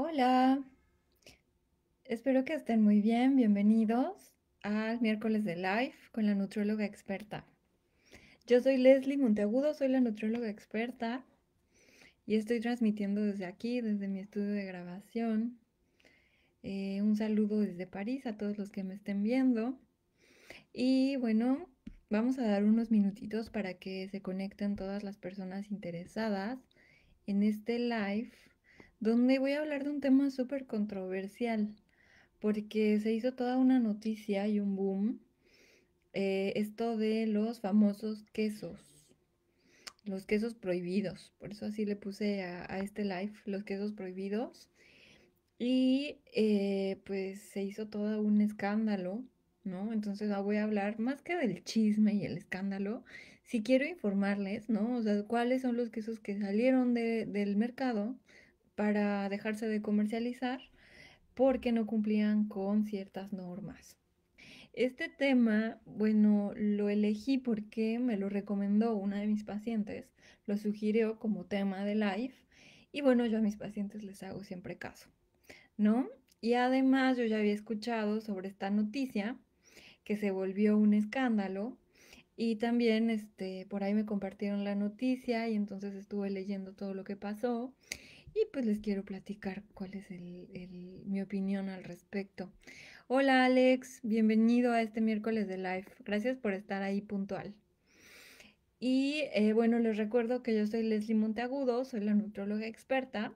Hola, espero que estén muy bien. Bienvenidos al miércoles de live con la nutrióloga experta. Yo soy Leslie Monteagudo, soy la nutrióloga experta y estoy transmitiendo desde aquí, desde mi estudio de grabación. Eh, un saludo desde París a todos los que me estén viendo. Y bueno, vamos a dar unos minutitos para que se conecten todas las personas interesadas en este live donde voy a hablar de un tema súper controversial, porque se hizo toda una noticia y un boom, eh, esto de los famosos quesos, los quesos prohibidos, por eso así le puse a, este live, los quesos prohibidos, y eh, pues se hizo todo un escándalo. ¿no? Entonces ah, voy a hablar más que del chisme y el escándalo, si quiero informarles, ¿no? O sea, cuáles son los quesos que salieron del mercado, para dejarse de comercializar porque no cumplían con ciertas normas. Este tema, bueno, lo elegí porque me lo recomendó una de mis pacientes, lo sugirió como tema de life y bueno, yo a mis pacientes les hago siempre caso, ¿no? Y además yo ya había escuchado sobre esta noticia que se volvió un escándalo y también este por ahí me compartieron la noticia y entonces estuve leyendo todo lo que pasó y pues les quiero platicar cuál es mi opinión al respecto. Hola Alex, bienvenido a este miércoles de live. Gracias por estar ahí puntual. Y eh, bueno, les recuerdo que yo soy Leslie Monteagudo, soy la nutróloga experta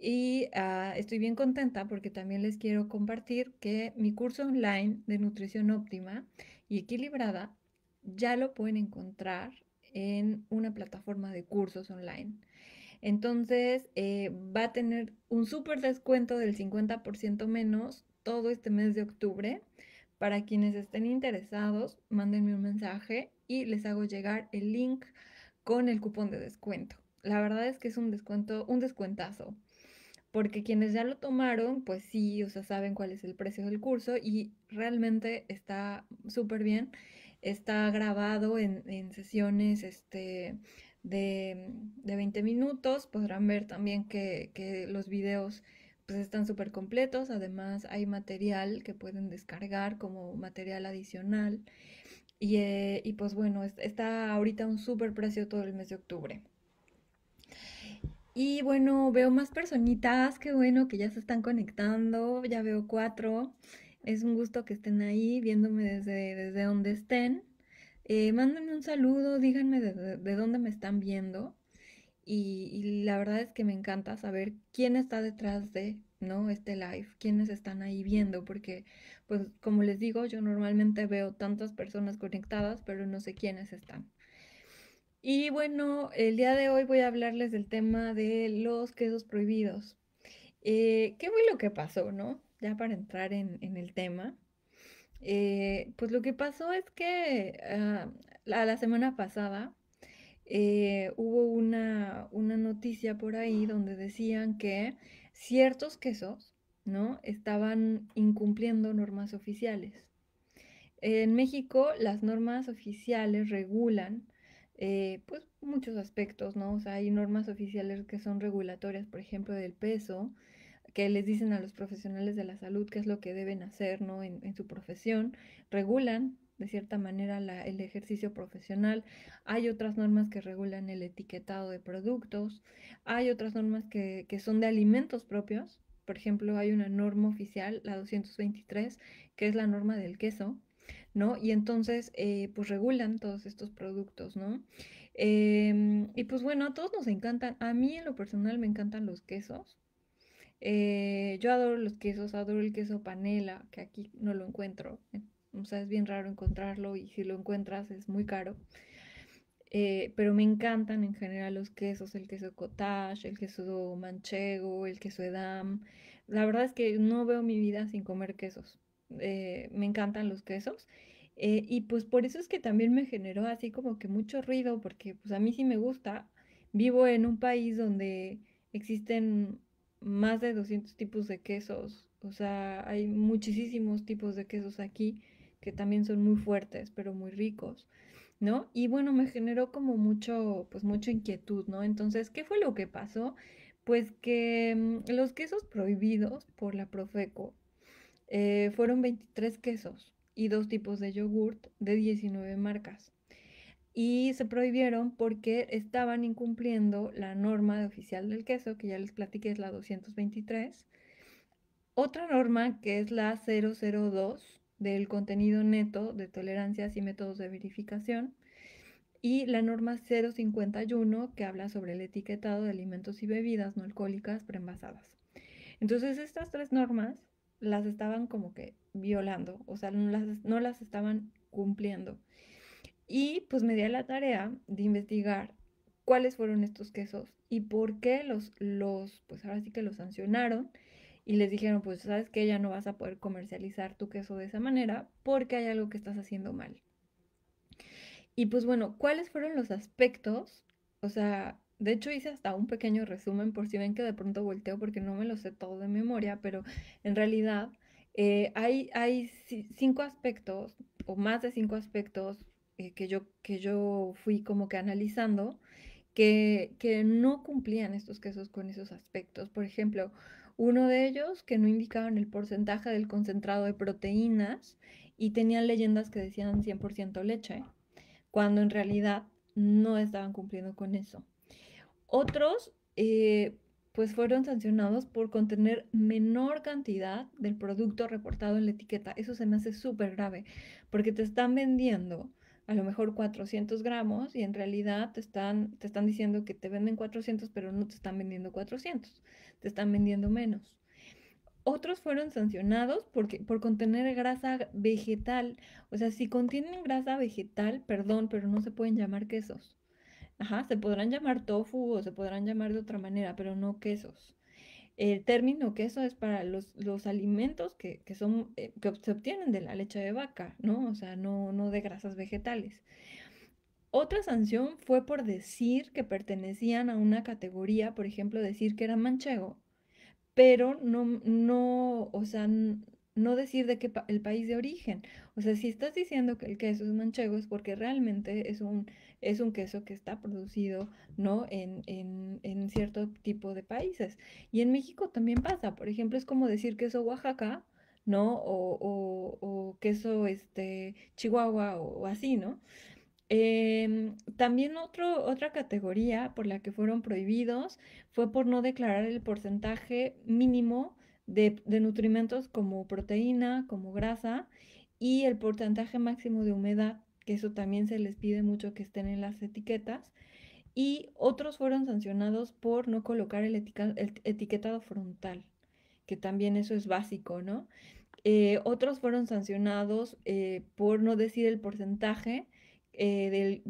y ah, estoy bien contenta porque también les quiero compartir que mi curso online de nutrición óptima y equilibrada ya lo pueden encontrar en una plataforma de cursos online. Entonces eh, va a tener un súper descuento del 50% menos todo este mes de octubre. Para quienes estén interesados, mándenme un mensaje y les hago llegar el link con el cupón de descuento. La verdad es que es un descuento, un descuentazo, porque quienes ya lo tomaron, pues sí, o sea, saben cuál es el precio del curso y realmente está súper bien. Está grabado en, en sesiones, este, de, 20 minutos. Podrán ver también que, los videos pues, están súper completos. Además hay material que pueden descargar como material adicional. Y, eh, y pues bueno, está ahorita un súper precio todo el mes de octubre. Y bueno, veo más personitas, qué bueno que ya se están conectando, ya veo cuatro. Es un gusto que estén ahí viéndome desde, desde donde estén. Eh, mándenme un saludo, díganme de, dónde me están viendo. Y, la verdad es que me encanta saber quién está detrás de no este live, quiénes están ahí viendo, porque pues como les digo, yo normalmente veo tantas personas conectadas, pero no sé quiénes están. Y bueno, el día de hoy voy a hablarles del tema de los quesos prohibidos. Eh, ¿Qué fue lo que pasó, no? Ya para entrar en el tema. Eh, pues lo que pasó es que ah, a la, semana pasada eh, hubo una, una noticia por ahí donde decían que ciertos quesos, ¿no? Estaban incumpliendo normas oficiales. En México las normas oficiales regulan eh, pues, muchos aspectos, ¿no? O sea, hay normas oficiales que son regulatorias, por ejemplo, del peso, que les dicen a los profesionales de la salud qué es lo que deben hacer ¿no? en, su profesión, regulan de cierta manera el ejercicio profesional, hay otras normas que regulan el etiquetado de productos, hay otras normas que, son de alimentos propios, por ejemplo, hay una norma oficial, la 223, que es la norma del queso, ¿no? Y entonces, eh, pues regulan todos estos productos, ¿no? Em, y pues bueno, a todos nos encantan, a mí en lo personal me encantan los quesos, eh, yo adoro los quesos, adoro el queso panela, que aquí no lo encuentro. Eh, o sea, es bien raro encontrarlo y si lo encuentras es muy caro. Eh, pero me encantan en general los quesos, el queso cottage, el queso manchego, el queso edam. La verdad es que no veo mi vida sin comer quesos. me encantan los quesos. y pues por eso es que también me generó así como que mucho ruido, porque pues a mí sí me gusta. Vivo en un país donde existen más de 200 tipos de quesos. O sea, hay muchísimos tipos de quesos aquí que también son muy fuertes, pero muy ricos, ¿no? Y bueno, me generó como mucho, pues mucha inquietud, ¿no? Entonces, ¿qué fue lo que pasó? Pues que mm, los quesos prohibidos por la Profeco eh, fueron 23 quesos y dos tipos de yogurt de 19 marcas y se prohibieron porque estaban incumpliendo la norma oficial del queso, que ya les platiqué es la 223. Otra norma que es la 002 del contenido neto de tolerancias y métodos de verificación y la norma 051 que habla sobre el etiquetado de alimentos y bebidas no alcohólicas preenvasadas. Entonces estas tres normas las estaban como que violando, o sea, no las, no las estaban cumpliendo. Y pues me di a la tarea de investigar cuáles fueron estos quesos y por qué los, los, pues ahora sí que los sancionaron y les dijeron, pues sabes que ya no vas a poder comercializar tu queso de esa manera porque hay algo que estás haciendo mal. Y pues bueno, ¿cuáles fueron los aspectos? O sea, de hecho hice hasta un pequeño resumen por si ven que de pronto volteo porque no me lo sé todo de memoria, pero en realidad eh, hay, hay cinco aspectos o más de cinco aspectos eh, que, yo, que yo fui como que analizando que, no cumplían estos quesos con esos aspectos. Por ejemplo, uno de ellos que no indicaban el porcentaje del concentrado de proteínas y tenían leyendas que decían 100% leche, cuando en realidad no estaban cumpliendo con eso. Otros, eh, pues fueron sancionados por contener menor cantidad del producto reportado en la etiqueta. Eso se me hace súper grave, porque te están vendiendo a lo mejor 400 gramos y en realidad te están, te están diciendo que te venden 400, pero no te están vendiendo 400, te están vendiendo menos. Otros fueron sancionados porque, por contener grasa vegetal. O sea, si contienen grasa vegetal, perdón, pero no se pueden llamar quesos. Ajá, se podrán llamar tofu o se podrán llamar de otra manera, pero no quesos el término que eso es para los, los alimentos que, son, eh, que se obtienen de la leche de vaca, ¿no? O sea, no, no de grasas vegetales. Otra sanción fue por decir que pertenecían a una categoría, por ejemplo, decir que era manchego, pero no, no, o sea, no decir de qué el país de origen. O sea, si estás diciendo que el queso es manchego es porque realmente es un, es un queso que está producido ¿no? En, cierto tipo de países. Y en México también pasa. Por ejemplo, es como decir queso Oaxaca, ¿no? O, queso este, Chihuahua o, así, ¿no? Em, también otro, otra categoría por la que fueron prohibidos fue por no declarar el porcentaje mínimo de, nutrimentos como proteína, como grasa y el porcentaje máximo de humedad, que eso también se les pide mucho que estén en las etiquetas. Y otros fueron sancionados por no colocar el, etiquetado frontal, que también eso es básico, ¿no? Eh, otros fueron sancionados eh, por no decir el porcentaje eh,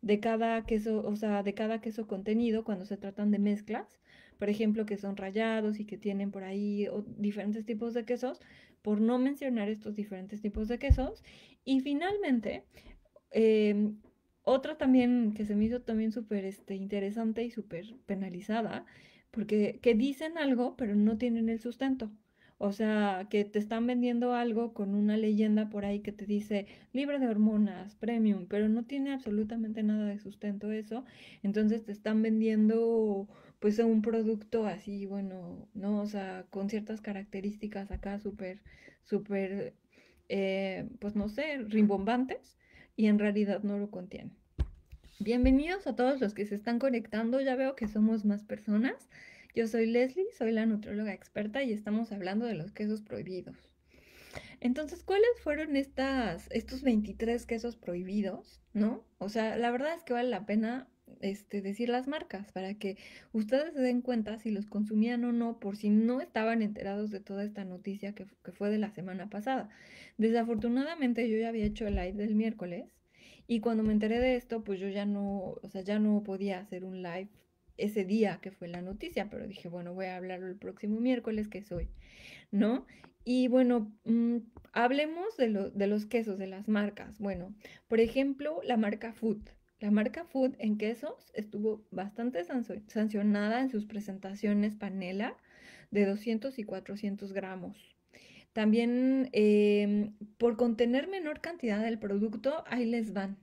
de cada queso, o sea, de cada queso contenido cuando se tratan de mezclas por ejemplo, que son rayados y que tienen por ahí diferentes tipos de quesos, por no mencionar estos diferentes tipos de quesos. Y finalmente, em, otra también que se me hizo también súper este, interesante y súper penalizada, porque que dicen algo, pero no tienen el sustento. O sea, que te están vendiendo algo con una leyenda por ahí que te dice libre de hormonas, premium, pero no tiene absolutamente nada de sustento eso. Entonces te están vendiendo pues un producto así, bueno, no, o sea, con ciertas características acá súper, súper, eh, pues no sé, rimbombantes y en realidad no lo contiene. Bienvenidos a todos los que se están conectando, ya veo que somos más personas. Yo soy Leslie, soy la nutróloga experta y estamos hablando de los quesos prohibidos. Entonces, ¿cuáles fueron estas, estos 23 quesos prohibidos, no? O sea, la verdad es que vale la pena este, decir las marcas para que ustedes se den cuenta si los consumían o no, por si no estaban enterados de toda esta noticia que, fue de la semana pasada. Desafortunadamente yo ya había hecho el live del miércoles y cuando me enteré de esto, pues yo ya no, o sea, ya no podía hacer un live ese día que fue la noticia, pero dije, bueno, voy a hablarlo el próximo miércoles, que es hoy, ¿no? Y bueno, mm, hablemos de, de los quesos, de las marcas. Bueno, por ejemplo, la marca Food. La marca Food en quesos estuvo bastante sancionada en sus presentaciones panela de 200 y 400 gramos. También em, por contener menor cantidad del producto, ahí les van.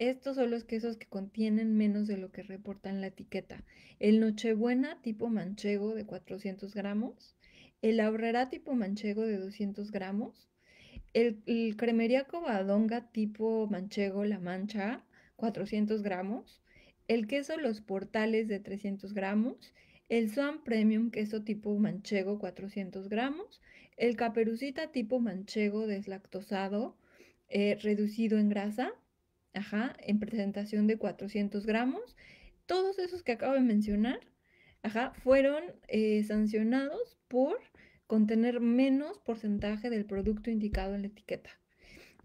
Estos son los quesos que contienen menos de lo que en la etiqueta. El Nochebuena tipo manchego de 400 gramos, el Aurrera tipo manchego de 200 gramos, el, el Cremería tipo manchego La Mancha 400 gramos, el queso Los Portales de 300 gramos, el Swan Premium queso tipo manchego 400 gramos, el caperucita tipo manchego deslactosado eh, reducido en grasa, ajá, en presentación de 400 gramos. Todos esos que acabo de mencionar, ajá, fueron eh, sancionados por contener menos porcentaje del producto indicado en la etiqueta.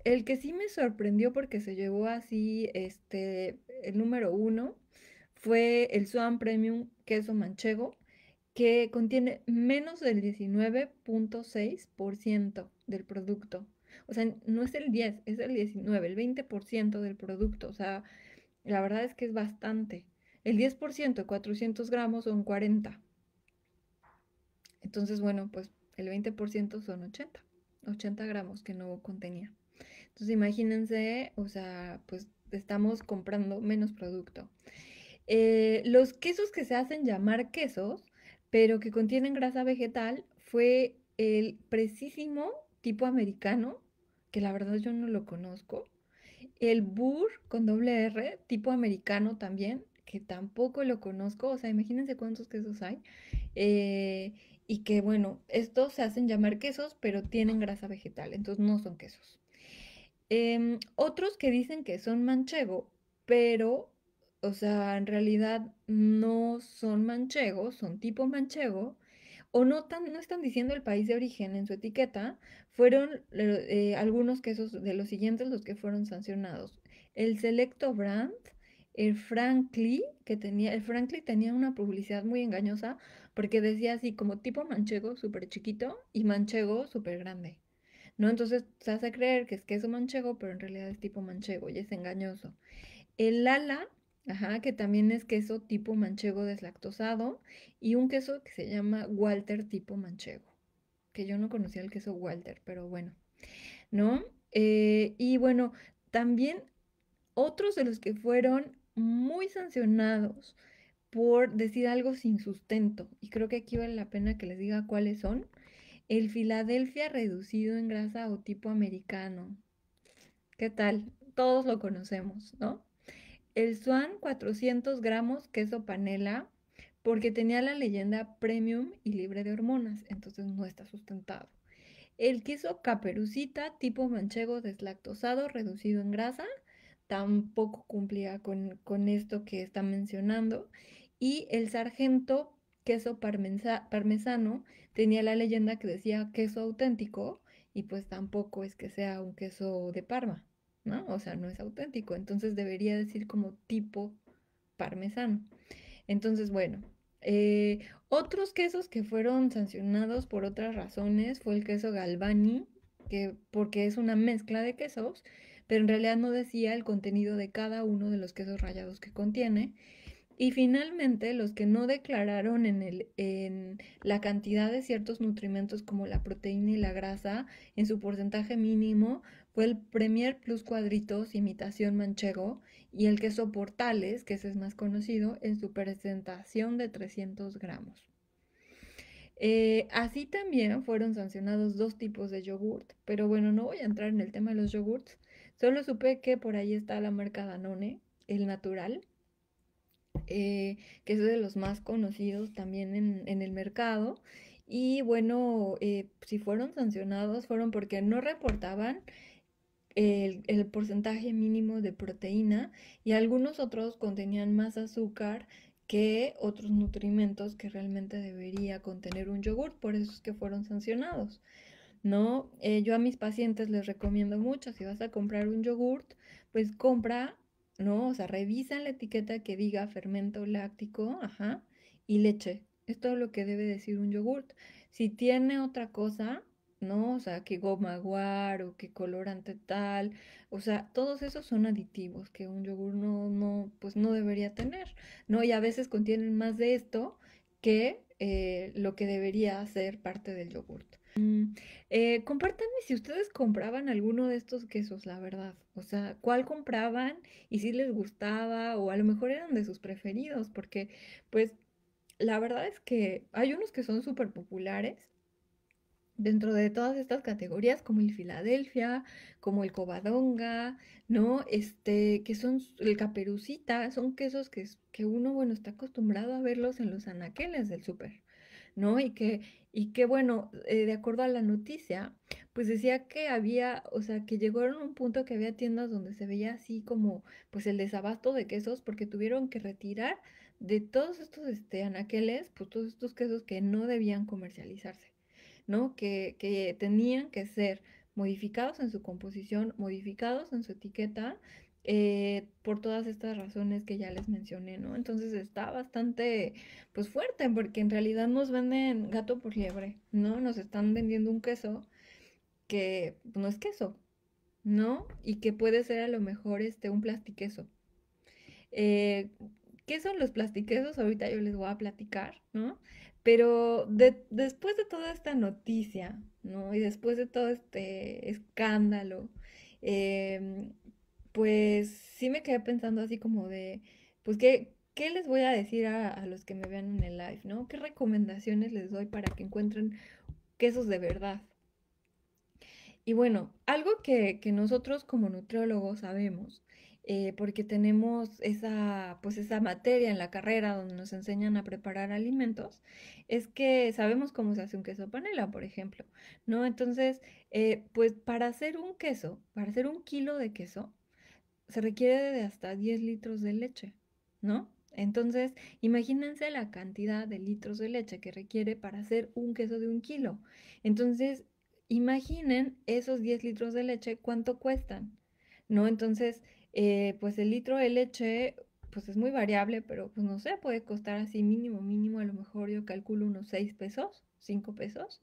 El que sí me sorprendió porque se llevó así este, el número uno fue el Swan Premium Queso Manchego, que contiene menos del 19.6% del producto. O sea, no es el 10, es el 19, el 20% del producto. O sea, la verdad es que es bastante. El 10% de 400 gramos son 40. Entonces, bueno, pues el 20% son 80, 80 gramos que no contenía. Entonces imagínense, o sea, pues estamos comprando menos producto. Eh, los quesos que se hacen llamar quesos, pero que contienen grasa vegetal, fue el precisísimo tipo americano, que la verdad yo no lo conozco. El burr con doble R, tipo americano también, que tampoco lo conozco. O sea, imagínense cuántos quesos hay. Eh, y que bueno, estos se hacen llamar quesos, pero tienen grasa vegetal, entonces no son quesos. Em, otros que dicen que son manchego, pero, o sea, en realidad no son manchegos, son tipo manchego, o no, tan, no están diciendo el país de origen en su etiqueta, fueron eh, algunos quesos de los siguientes los que fueron sancionados. El Selecto Brand, el Frankly, que tenía, el Frankly tenía una publicidad muy engañosa porque decía así como tipo manchego súper chiquito y manchego súper grande. ¿no? Entonces se hace creer que es queso manchego, pero en realidad es tipo manchego y es engañoso. El Lala, ajá, que también es queso tipo manchego deslactosado, y un queso que se llama Walter tipo manchego, que yo no conocía el queso Walter, pero bueno, ¿no? Eh, y bueno, también otros de los que fueron muy sancionados por decir algo sin sustento, y creo que aquí vale la pena que les diga cuáles son, el Filadelfia reducido en grasa o tipo americano. ¿Qué tal? Todos lo conocemos, ¿no? El Swan 400 gramos queso panela porque tenía la leyenda premium y libre de hormonas, entonces no está sustentado. El queso caperucita tipo manchego deslactosado reducido en grasa tampoco cumplía con, con esto que está mencionando. Y el sargento queso parmesano tenía la leyenda que decía queso auténtico y pues tampoco es que sea un queso de Parma, ¿no? O sea, no es auténtico, entonces debería decir como tipo parmesano. Entonces, bueno, eh, otros quesos que fueron sancionados por otras razones fue el queso Galvani, que, porque es una mezcla de quesos, pero en realidad no decía el contenido de cada uno de los quesos rallados que contiene. Y finalmente, los que no declararon en, la cantidad de ciertos nutrimentos como la proteína y la grasa en su porcentaje mínimo fue el Premier Plus Cuadritos imitación manchego y el queso Portales, que ese es más conocido, en su presentación de 300 gramos. Eh, así también fueron sancionados dos tipos de yogurt, pero bueno, no voy a entrar en el tema de los yogurts, solo supe que por ahí está la marca Danone, el natural, eh, que es de los más conocidos también en, el mercado. Y bueno, eh, si fueron sancionados fueron porque no reportaban el, porcentaje mínimo de proteína y algunos otros contenían más azúcar que otros nutrimentos que realmente debería contener un yogur, por eso es que fueron sancionados. ¿no? Eh, yo a mis pacientes les recomiendo mucho, si vas a comprar un yogurt, pues compra ¿no? O sea, revisan la etiqueta que diga fermento láctico, ajá, y leche. Es todo lo que debe decir un yogurt. Si tiene otra cosa, ¿no? O sea, que goma guar o que colorante tal. O sea, todos esos son aditivos que un yogur no, no, pues no debería tener, ¿no? Y a veces contienen más de esto que eh, lo que debería ser parte del yogurt. Mm, eh, compártanme si ustedes compraban alguno de estos quesos, la verdad. O sea, cuál compraban y si les gustaba o a lo mejor eran de sus preferidos, porque pues la verdad es que hay unos que son súper populares dentro de todas estas categorías, como el Filadelfia, como el Covadonga, ¿no? Este, que son el Caperucita, son quesos que, que uno, bueno, está acostumbrado a verlos en los anaqueles del súper. ¿no? Y que, y que bueno, eh, de acuerdo a la noticia, pues decía que había, o sea, que llegaron a un punto que había tiendas donde se veía así como, pues el desabasto de quesos, porque tuvieron que retirar de todos estos este, anaqueles, pues todos estos quesos que no debían comercializarse, ¿no? Que, que tenían que ser modificados en su composición, modificados en su etiqueta, eh, por todas estas razones que ya les mencioné, ¿no? Entonces está bastante, pues fuerte, porque en realidad nos venden gato por liebre, ¿no? Nos están vendiendo un queso que pues, no es queso, ¿no? Y que puede ser a lo mejor este, un plastiqueso. Eh, ¿Qué son los plastiquesos? Ahorita yo les voy a platicar, ¿no? Pero después de toda esta noticia, ¿no? Y después de todo este escándalo, em, pues sí me quedé pensando así como de, pues qué, qué les voy a decir a, los que me vean en el live, ¿no? ¿Qué recomendaciones les doy para que encuentren quesos de verdad? Y bueno, algo que, nosotros como nutriólogos sabemos, eh, porque tenemos esa, pues esa materia en la carrera donde nos enseñan a preparar alimentos, es que sabemos cómo se hace un queso panela, por ejemplo, ¿no? Entonces, eh, pues para hacer un queso, para hacer un kilo de queso, se requiere de hasta 10 litros de leche, ¿no? Entonces, imagínense la cantidad de litros de leche que requiere para hacer un queso de un kilo. Entonces, imaginen esos 10 litros de leche, cuánto cuestan, ¿no? Entonces, eh, pues el litro de leche, pues es muy variable, pero pues no sé, puede costar así mínimo, mínimo, a lo mejor yo calculo unos 6 pesos, 5 pesos,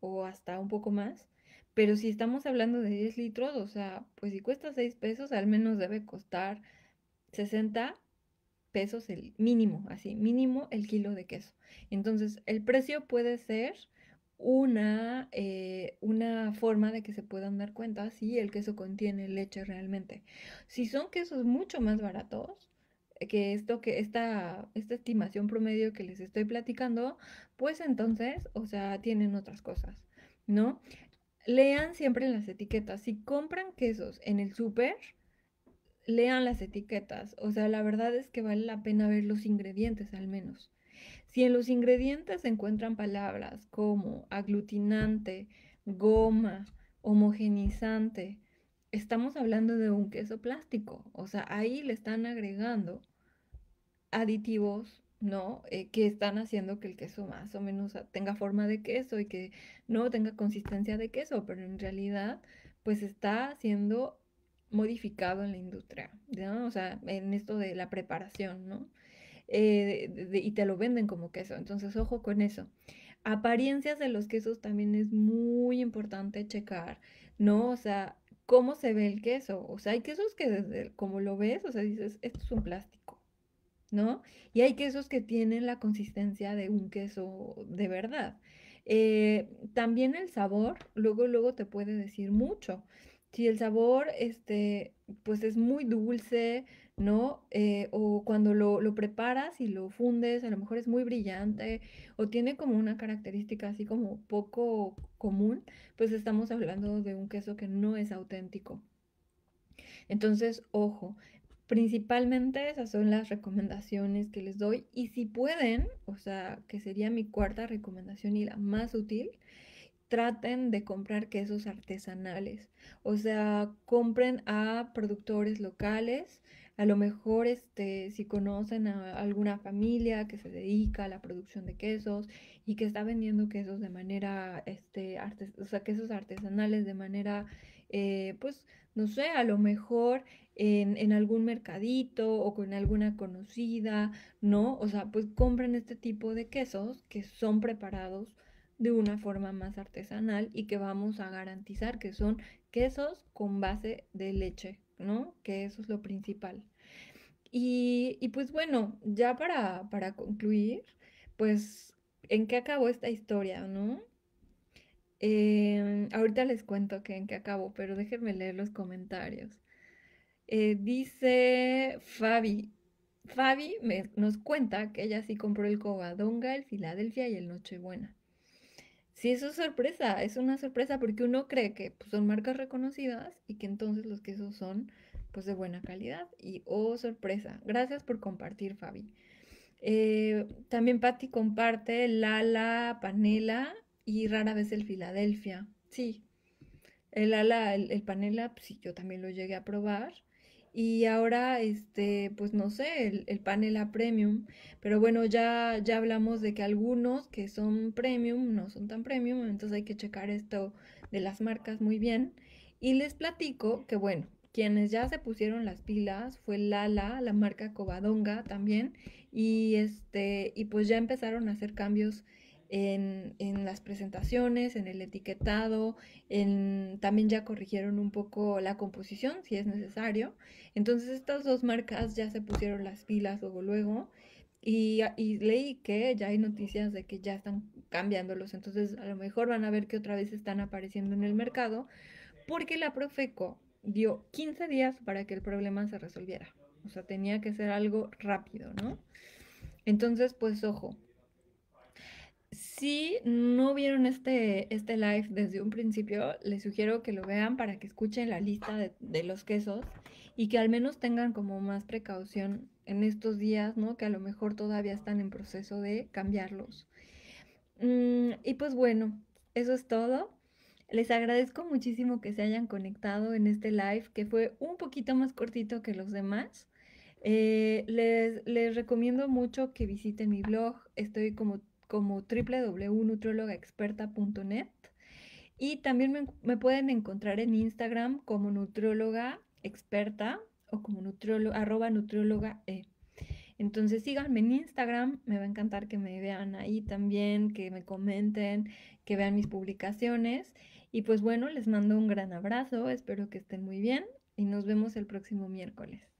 o hasta un poco más. Pero si estamos hablando de 10 litros, o sea, pues si cuesta 6 pesos, al menos debe costar 60 pesos el mínimo, así, mínimo el kilo de queso. Entonces, el precio puede ser una, eh, una forma de que se puedan dar cuenta si el queso contiene leche realmente. Si son quesos mucho más baratos, eh, que esto que esta, esta estimación promedio que les estoy platicando, pues entonces, o sea, tienen otras cosas, ¿no? lean siempre las etiquetas. Si compran quesos en el súper, lean las etiquetas. O sea, la verdad es que vale la pena ver los ingredientes al menos. Si en los ingredientes se encuentran palabras como aglutinante, goma, homogenizante, estamos hablando de un queso plástico. O sea, ahí le están agregando aditivos ¿no? Eh, que están haciendo que el queso más o menos ah, tenga forma de queso y que no tenga consistencia de queso, pero en realidad pues está siendo modificado en la industria, O sea, en esto de la preparación, ¿no? Eh, y te lo venden como queso, entonces ojo con eso. Apariencias de los quesos también es muy importante checar, ¿no? O sea, cómo se ve el queso. O sea, hay quesos que desde como lo ves, o sea, dices, esto es un plástico y hay quesos que tienen la consistencia de un queso de verdad. Eh, también el sabor, luego, luego te puede decir mucho. Si el sabor, este, pues es muy dulce, ¿no? Eh, o cuando lo, lo, preparas y lo fundes, a lo mejor es muy brillante o tiene como una característica así como poco común, pues estamos hablando de un queso que no es auténtico. Entonces, ojo, Principalmente esas son las recomendaciones que les doy y si pueden, o sea, que sería mi cuarta recomendación y la más útil, traten de comprar quesos artesanales. O sea, compren a productores locales. A lo mejor este, si conocen a alguna familia que se dedica a la producción de quesos y que está vendiendo quesos de manera, este, o sea, quesos artesanales de manera eh, pues, no sé, a lo mejor en, algún mercadito o con alguna conocida, ¿no? O sea, pues compren este tipo de quesos que son preparados de una forma más artesanal y que vamos a garantizar que son quesos con base de leche, ¿no? Que eso es lo principal. Y, pues bueno, ya para, para concluir, pues, ¿en qué acabó esta historia, no? Em, ahorita les cuento en qué acabo, pero déjenme leer los comentarios. Eh, dice Fabi. Fabi nos cuenta que ella sí compró el Covadonga, el Filadelfia y el Nochebuena. Sí, eso es sorpresa, es una sorpresa porque uno cree que pues, son marcas reconocidas y que entonces los quesos son pues de buena calidad. Y oh, sorpresa, gracias por compartir, Fabi. Eh, también Patti comparte Lala Panela y rara vez el Filadelfia. Sí, el ala, el, panela, sí, yo también lo llegué a probar. Y ahora, este, pues no sé, el, el, panela premium. Pero bueno, ya, ya hablamos de que algunos que son premium no son tan premium, entonces hay que checar esto de las marcas muy bien. Y les platico que bueno, quienes ya se pusieron las pilas fue Lala, la marca Covadonga también. Y este, y pues ya empezaron a hacer cambios en, las presentaciones, en el etiquetado, en, también ya corrigieron un poco la composición si es necesario. Entonces estas dos marcas ya se pusieron las pilas luego luego y, y, leí que ya hay noticias de que ya están cambiándolos, entonces a lo mejor van a ver que otra vez están apareciendo en el mercado porque la Profeco dio 15 días para que el problema se resolviera. O sea, tenía que ser algo rápido, ¿no? Entonces, pues ojo, si no vieron este, este live desde un principio, les sugiero que lo vean para que escuchen la lista de, los quesos y que al menos tengan como más precaución en estos días, ¿no? Que a lo mejor todavía están en proceso de cambiarlos. Mm, y pues bueno, eso es todo. Les agradezco muchísimo que se hayan conectado en este live, que fue un poquito más cortito que los demás. Eh, les, les recomiendo mucho que visiten mi blog. Estoy como como www.nutriólogaexperta.net y también me, pueden encontrar en Instagram como nutrióloga experta o como nutrióloga, arroba nutrióloga e. Entonces síganme en Instagram, me va a encantar que me vean ahí también, que me comenten, que vean mis publicaciones. Y pues bueno, les mando un gran abrazo, espero que estén muy bien y nos vemos el próximo miércoles.